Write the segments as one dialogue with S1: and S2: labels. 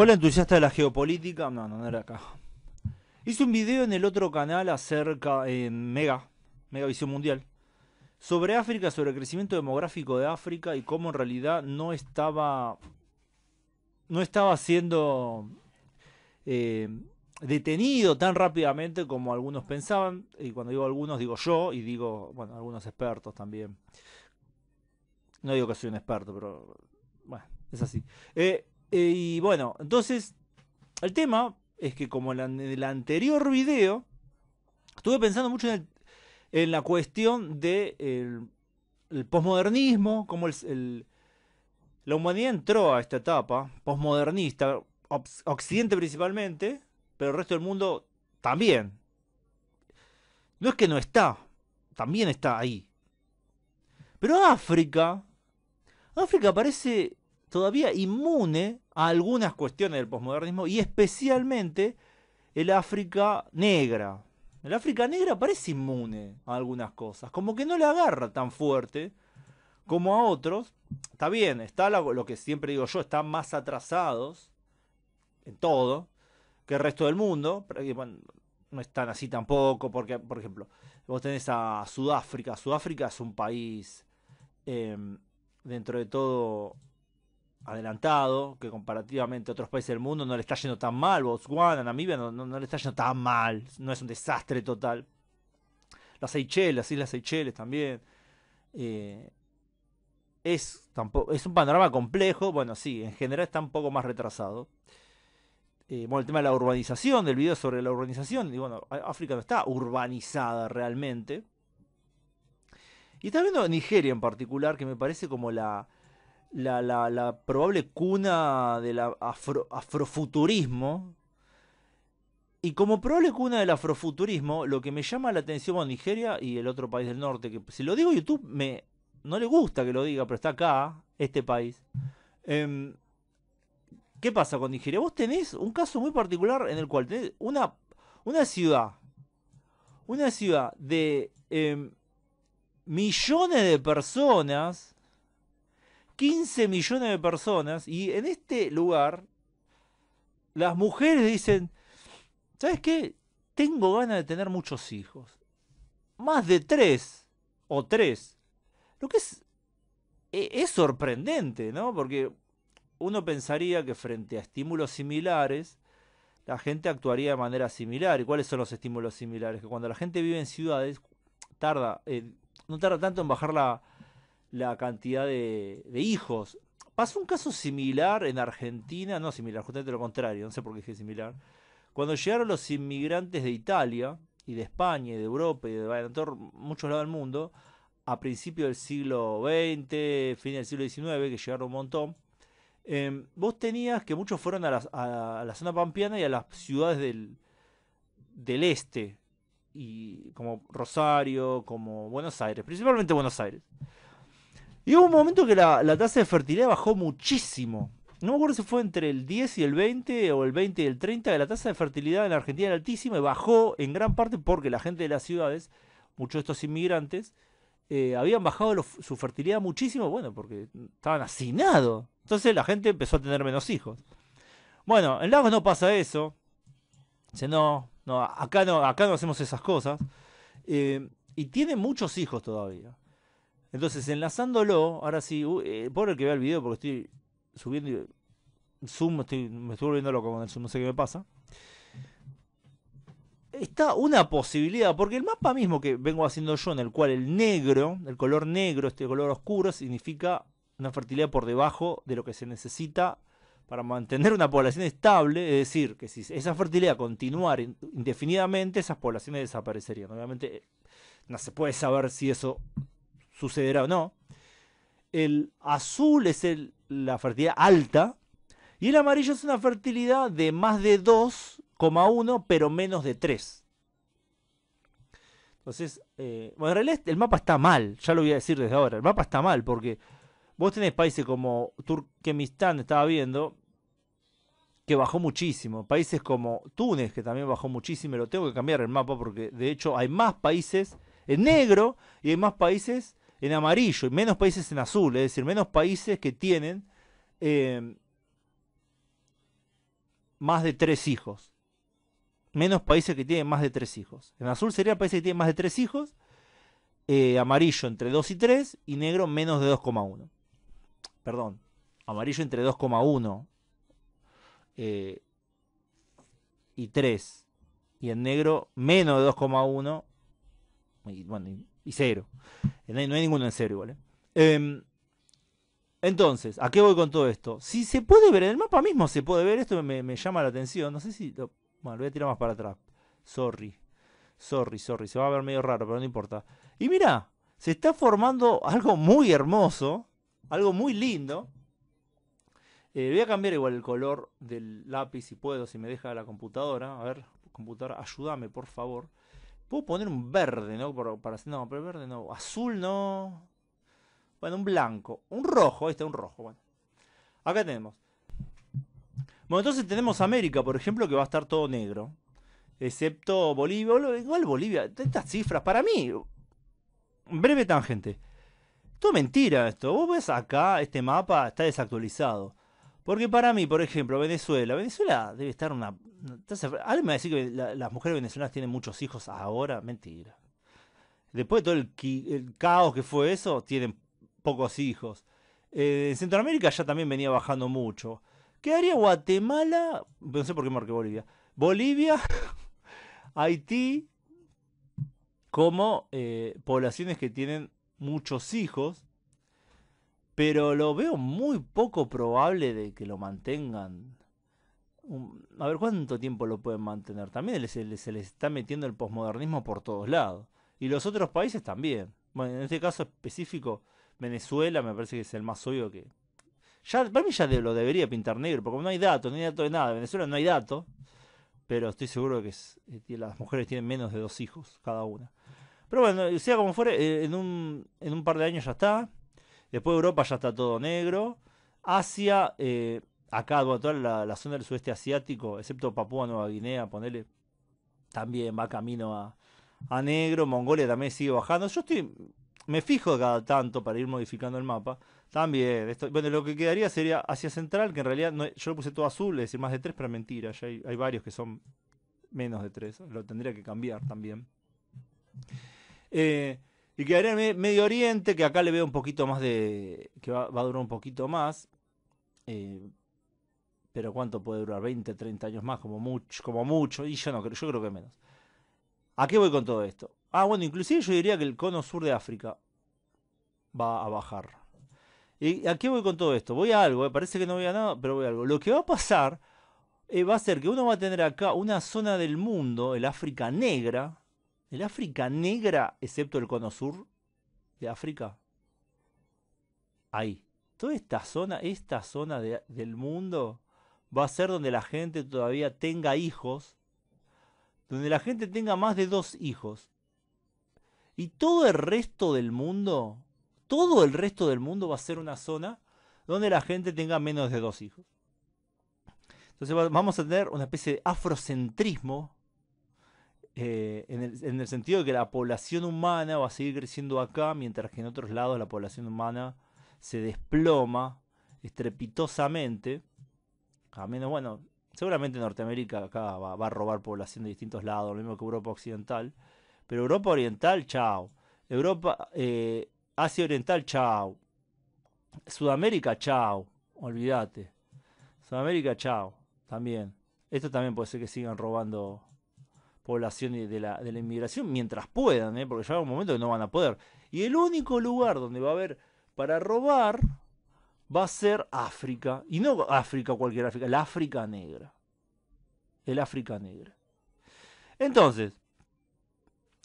S1: Hola entusiasta de la geopolítica. No, no, no era acá. Hice un video en el otro canal acerca, en eh, Mega, Mega Visión Mundial, sobre África, sobre el crecimiento demográfico de África y cómo en realidad no estaba, no estaba siendo eh, detenido tan rápidamente como algunos pensaban. Y cuando digo algunos, digo yo y digo, bueno, algunos expertos también. No digo que soy un experto, pero bueno, es así. Eh, eh, y bueno, entonces, el tema es que como en el anterior video, estuve pensando mucho en, la cuestión del de el, posmodernismo, como el, la humanidad entró a esta etapa posmodernista, Occidente principalmente, pero el resto del mundo también. No es que no está, también está ahí. Pero África, África parece todavía inmune a algunas cuestiones del posmodernismo y especialmente el África negra. El África negra parece inmune a algunas cosas, como que no le agarra tan fuerte como a otros. Está bien, está lo, que siempre digo yo, están más atrasados en todo que el resto del mundo. Pero, no están así tampoco, porque, por ejemplo, vos tenés a Sudáfrica. Sudáfrica es un país, em, dentro de todo, adelantado, que comparativamente a otros países del mundo no le está yendo tan mal, Botswana, Namibia no, no, le está yendo tan mal, no es un desastre total. Las Seychelles, las Islas Seychelles también. Eh, es, tampoco, es un panorama complejo, bueno, sí, en general está un poco más retrasado. Eh, bueno, el tema de la urbanización, del video sobre la urbanización, y bueno, África no está urbanizada realmente. Y está viendo Nigeria en particular, que me parece como la, la, la, probable cuna del afrofuturismo. Y como probable cuna del afrofuturismo, lo que me llama la atención con Nigeria y el otro país del norte, que si lo digo YouTube, me, no le gusta que lo diga, pero está acá, este país. Eh, ¿Qué pasa con Nigeria? Vos tenés un caso muy particular en el cual tenés una, una ciudad, una ciudad de eh, millones de personas 15 millones de personas y en este lugar las mujeres dicen, ¿sabes qué? Tengo ganas de tener muchos hijos. Más de tres o tres. Lo que es, e, es sorprendente, ¿no? Porque uno pensaría que frente a estímulos similares, la gente actuaría de manera similar. ¿Y cuáles son los estímulos similares? Que cuando la gente vive en ciudades, tarda, eh, no tarda tanto en bajar la, la cantidad de, hijos. Pasó un caso similar en Argentina, no similar, justamente lo contrario, no sé por qué dije similar. Cuando llegaron los inmigrantes de Italia y de España y de Europa y de, muchos lados del mundo, a principios del siglo XX, fin del siglo XIX, que llegaron un montón, em, vos tenías que muchos fueron a, a, la zona pampeana y a las ciudades del, del este, y como Rosario, como Buenos Aires, principalmente Buenos Aires. Y hubo un momento que la, tasa de fertilidad bajó muchísimo. No me acuerdo si fue entre el 10 y el 20 o el 20 y el 30, que la tasa de fertilidad en Argentina era altísima y bajó en gran parte porque la gente de las ciudades, muchos de estos inmigrantes, eh, habían bajado su fertilidad muchísimo, bueno, porque estaban hacinados. Entonces la gente empezó a tener menos hijos. Bueno, en Lagos no pasa eso. Dice, no, no, acá no, acá no hacemos esas cosas. Eh, y tiene muchos hijos todavía. Entonces, enlazándolo, ahora sí, eh, Por el que vea el video porque estoy subiendo y, mm, Zoom, estoy, me estoy volviendo loco con el Zoom, no sé qué me pasa. Está una posibilidad, porque el mapa mismo que vengo haciendo yo, en el cual el negro, el color negro, este color oscuro, significa una fertilidad por debajo de lo que se necesita para mantener una población estable, es decir, que si esa fertilidad continuara indefinidamente, esas poblaciones desaparecerían. Obviamente eh, no se puede saber si eso sucederá o no. El azul es la fertilidad alta y el amarillo es una fertilidad de más de 2,1 pero menos de 3. Entonces, eh, bueno, en realidad este, el mapa está mal, ya lo voy a decir desde ahora, el mapa está mal porque vos tenés países como Turquemistán, estaba viendo, que bajó muchísimo. Países como Túnez, que también bajó muchísimo, lo tengo que cambiar el mapa porque de hecho hay más países en negro y hay más países en amarillo y menos países en azul, es decir, menos países que tienen eh, más de tres hijos. Menos países que tienen más de tres hijos. En azul serían países que tienen más de tres hijos, eh, amarillo entre 2 y 3 y negro menos de 2,1. Perdón, amarillo entre 2,1 eh, y 3 y en negro menos de 2,1 y, bueno, y, y eh, no hay, ninguno en serio ¿vale? ¿eh? Em, entonces, ¿a qué voy con todo esto? Si se puede ver, en el mapa mismo se puede ver, esto me, llama la atención. No sé si. bueno, lo voy a tirar más para atrás. Sorry. Sorry, sorry. Se va a ver medio raro, pero no importa. Y mira, se está formando algo muy hermoso. Algo muy lindo. Eh, voy a cambiar igual el color del lápiz si puedo, si me deja la computadora. A ver, computadora, ayúdame por favor. Puedo poner un verde, ¿no? Para, no, pero verde no. Azul no. Bueno, un blanco. Un rojo, ahí está, un rojo. Bueno. Acá tenemos. Bueno, entonces tenemos América, por ejemplo, que va a estar todo negro. Excepto Bolivia. Igual Bolivia, estas cifras, para mí. Breve tangente. Todo mentira esto. Vos ves acá, este mapa está desactualizado. Porque para mí, por ejemplo, Venezuela, Venezuela debe estar una... Alguien me va a decir que las mujeres venezolanas tienen muchos hijos ahora, mentira. Después de todo el, caos que fue eso, tienen pocos hijos. Eh, en Centroamérica ya también venía bajando mucho. haría Guatemala, no sé por qué marqué Bolivia. Bolivia, Haití, como eh, poblaciones que tienen muchos hijos pero lo veo muy poco probable de que lo mantengan. A ver cuánto tiempo lo pueden mantener. También se, les está metiendo el posmodernismo por todos lados. Y los otros países también. Bueno, en este caso específico, Venezuela me parece que es el más obvio que... Ya, para mí ya lo debería pintar negro, porque no hay datos, no hay datos de nada. Venezuela no hay datos, pero estoy seguro que eh, las mujeres tienen menos de dos hijos cada una. Pero bueno, sea como fuere, eh, en un, en un par de años ya está Después Europa ya está todo negro. Asia, eh, acá, toda la, zona del sudeste asiático, excepto Papúa Nueva Guinea, ponele, también va camino a, a negro. Mongolia también sigue bajando. Yo estoy me fijo cada tanto para ir modificando el mapa. También, bueno, lo que quedaría sería Asia Central, que en realidad yo lo puse todo azul, es decir, más de tres pero mentira, ya hay, varios que son menos de tres lo tendría que cambiar también. Eh, y quedaría en Medio Oriente, que acá le veo un poquito más de. que va, a durar un poquito más. Eh, pero ¿cuánto puede durar? 20, 30 años más, como mucho, como mucho. Y yo no creo, yo creo que menos. ¿A qué voy con todo esto? Ah, bueno, inclusive yo diría que el cono sur de África va a bajar. ¿Y a qué voy con todo esto? Voy a algo, eh, parece que no voy a nada, pero voy a algo. Lo que va a pasar eh, va a ser que uno va a tener acá una zona del mundo, el África negra, ¿El África negra, excepto el cono sur de África? Ahí. Toda esta zona, esta zona del mundo va a ser donde la gente todavía tenga hijos, donde la gente tenga más de dos hijos. Y todo el resto del mundo, todo el resto del mundo va a ser una zona donde la gente tenga menos de dos hijos. Entonces vamos a tener una especie de afrocentrismo eh, en, el, sentido de que la población humana va a seguir creciendo acá, mientras que en otros lados la población humana se desploma estrepitosamente. A menos, bueno, seguramente Norteamérica acá va, a robar población de distintos lados, lo mismo que Europa Occidental. Pero Europa Oriental, chao. Europa, eh, Asia Oriental, chao. Sudamérica, chao. Olvídate. Sudamérica, chao. También. Esto también puede ser que sigan robando población de la, de la inmigración mientras puedan, ¿eh? porque llega un momento que no van a poder. Y el único lugar donde va a haber para robar va a ser África. Y no África, cualquier África, la África negra. El África negra. Entonces,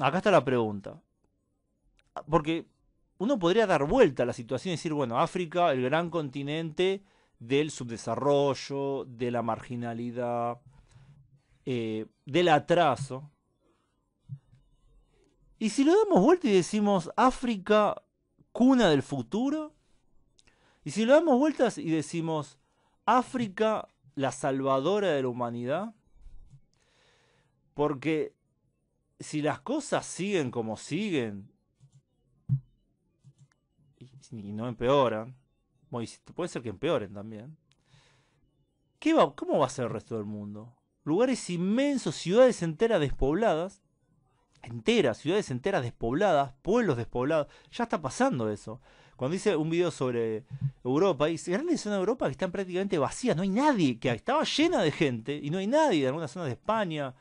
S1: acá está la pregunta. Porque uno podría dar vuelta a la situación y decir, bueno, África, el gran continente del subdesarrollo, de la marginalidad, eh, del atraso. Y si lo damos vuelta y decimos África, cuna del futuro, y si lo damos vueltas y decimos África, la salvadora de la humanidad, porque si las cosas siguen como siguen y no empeoran, puede ser que empeoren también, ¿qué va, ¿cómo va a ser el resto del mundo? lugares inmensos, ciudades enteras despobladas, enteras, ciudades enteras despobladas, pueblos despoblados, ya está pasando eso. Cuando hice un video sobre Europa, y grandes zonas de Europa que están prácticamente vacías, no hay nadie, que estaba llena de gente y no hay nadie de algunas zonas de España,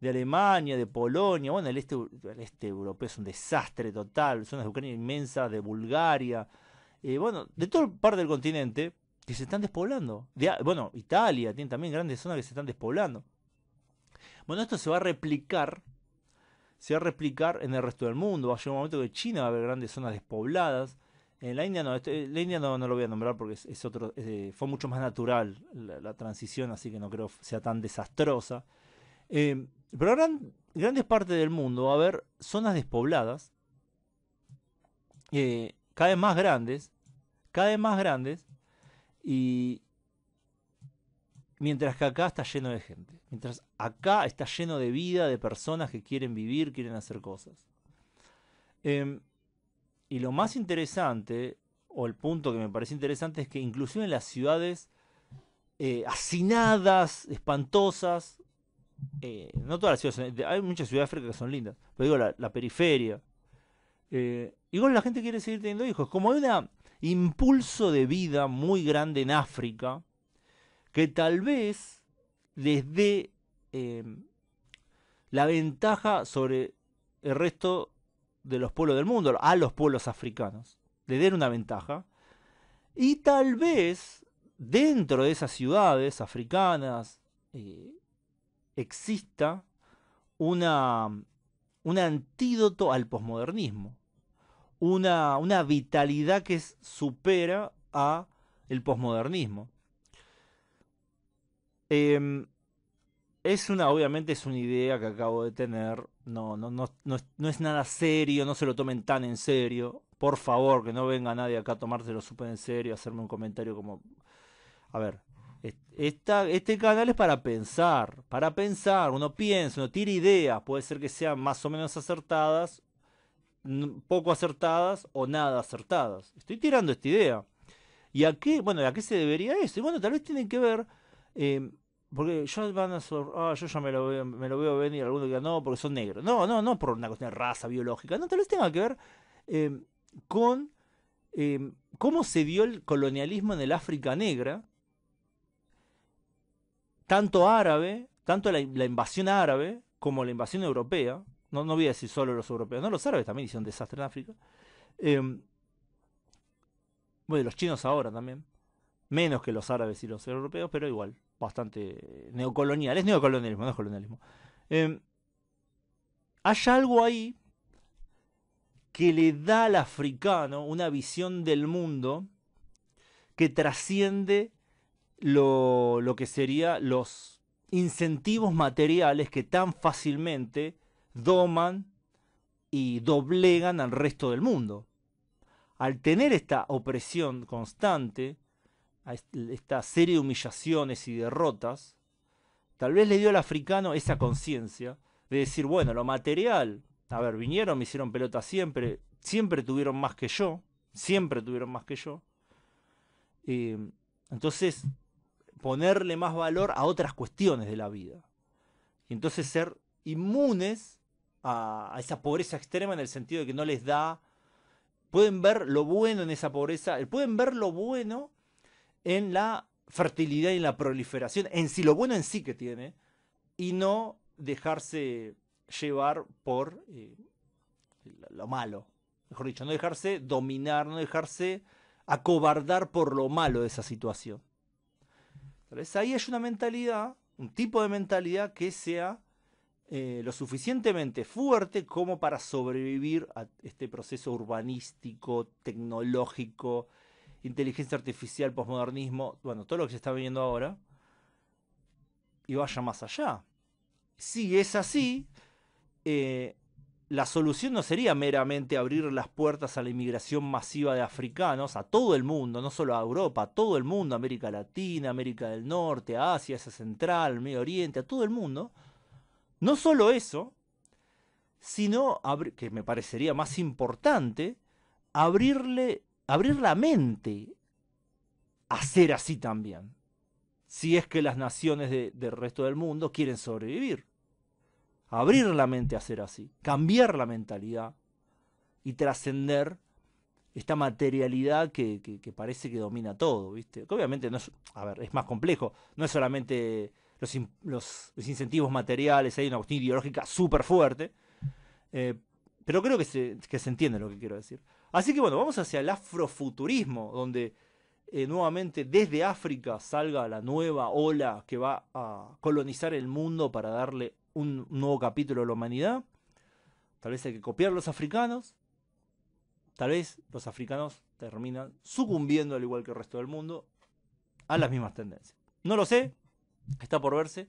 S1: de Alemania, de Polonia, bueno, el este, este europeo es un desastre total, zonas de Ucrania inmensas, de Bulgaria, eh, bueno, de todo parte del continente, que se están despoblando. bueno, Italia tiene también grandes zonas que se están despoblando. Bueno, esto se va a replicar, se va a replicar en el resto del mundo. Va a llegar un momento que China va a ver grandes zonas despobladas. En la India no, este, la India no, no, lo voy a nombrar porque es, otro, eh, fue mucho más natural la, transición, así que no creo sea tan desastrosa. Eh, pero en grandes partes del mundo va a haber zonas despobladas, eh, cada vez más grandes, cada vez más grandes, y mientras que acá está lleno de gente, mientras acá está lleno de vida, de personas que quieren vivir, quieren hacer cosas. Em, y lo más interesante, o el punto que me parece interesante, es que inclusive en las ciudades eh, hacinadas, espantosas, eh, no todas las ciudades, eh, hay muchas ciudades africanas que son lindas, pero digo la, la periferia. igual la gente quiere seguir teniendo hijos. Como hay una impulso de vida muy grande en África, que tal vez les dé eh, la ventaja sobre el resto de los pueblos del mundo, a los pueblos africanos. les den una ventaja. Y tal vez dentro de esas ciudades africanas eh, exista una, un antídoto al posmodernismo una, una vitalidad que supera a el posmodernismo. Em, es una, obviamente es una idea que acabo de tener. No, no, no, no, es, nada serio, no se lo tomen tan en serio. Por favor, que no venga nadie acá a tomárselo súper en serio, hacerme un comentario como. A ver, este canal es para pensar, para pensar, uno piensa, uno tira ideas, puede ser que sean más o menos acertadas poco acertadas o nada acertadas. Estoy tirando esta idea. ¿Y a qué, bueno, a qué se debería eso? Y bueno, tal vez tienen que ver, em, porque yo van a ah, yo ya me lo, veo, me lo veo venir, algunos que no, porque son negros. No, no, no por una cuestión de raza biológica. No, tal vez tenga que ver em, con em, cómo se dio el colonialismo en el África negra, tanto árabe, tanto la invasión árabe como la invasión europea, no, no voy a decir solo los europeos, no, los árabes también hicieron desastre en África. Em, bueno, los chinos ahora también, menos que los árabes y los europeos, pero igual, bastante eh, neocolonial, es neocolonialismo, no es colonialismo. Em, hay algo ahí que le da al africano una visión del mundo que trasciende lo, lo que serían los incentivos materiales que tan fácilmente doman y doblegan al resto del mundo. Al tener esta opresión constante, esta serie de humillaciones y derrotas, tal vez le dio al africano esa conciencia de decir, bueno, lo material, a ver, vinieron, me hicieron pelota siempre, siempre tuvieron más que yo, siempre tuvieron más que yo. Eh, entonces, ponerle más valor a otras cuestiones de la vida. Y entonces ser inmunes a, esa pobreza extrema en el sentido de que no les da, pueden ver lo bueno en esa pobreza, pueden ver lo bueno en la fertilidad y en la proliferación, en sí, lo bueno en sí que tiene, y no dejarse llevar por eh, lo malo. Mejor dicho, no dejarse dominar, no dejarse acobardar por lo malo de esa situación. entonces ahí hay una mentalidad, un tipo de mentalidad que sea eh, lo suficientemente fuerte como para sobrevivir a este proceso urbanístico, tecnológico, inteligencia artificial, posmodernismo, bueno, todo lo que se está viendo ahora, y vaya más allá. Si es así, eh, la solución no sería meramente abrir las puertas a la inmigración masiva de africanos, a todo el mundo, no solo a Europa, a todo el mundo, América Latina, América del Norte, Asia, Asia Central, Medio Oriente, a todo el mundo, no solo eso, sino, que me parecería más importante, abrirle, abrir la mente a ser así también, si es que las naciones del resto del mundo quieren sobrevivir. Abrir la mente a ser así, cambiar la mentalidad y trascender esta materialidad que, que, que, parece que domina todo, ¿viste? obviamente no a ver, es más complejo, no es solamente los, incentivos materiales, hay una cuestión ideológica súper fuerte. Eh, pero creo que se, entiende lo que quiero decir. Así que bueno, vamos hacia el afrofuturismo, donde eh, nuevamente desde África salga la nueva ola que va a colonizar el mundo para darle un nuevo capítulo a la humanidad. Tal vez hay que copiar a los africanos. Tal vez los africanos terminan sucumbiendo, al igual que el resto del mundo, a las mismas tendencias. No lo sé, Está por verse.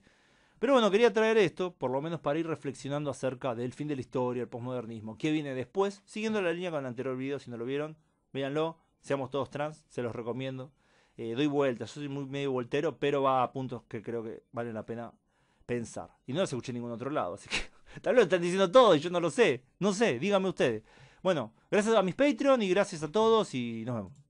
S1: Pero bueno, quería traer esto, por lo menos para ir reflexionando acerca del fin de la historia, el posmodernismo, qué viene después, siguiendo la línea con el anterior video, si no lo vieron, véanlo, seamos todos trans, se los recomiendo. Eh, doy vueltas, yo soy muy medio voltero, pero va a puntos que creo que valen la pena pensar. Y no los escuché en ningún otro lado, así que tal vez lo están diciendo todo y yo no lo sé, no sé, díganme ustedes. Bueno, gracias a mis Patreon y gracias a todos y nos vemos.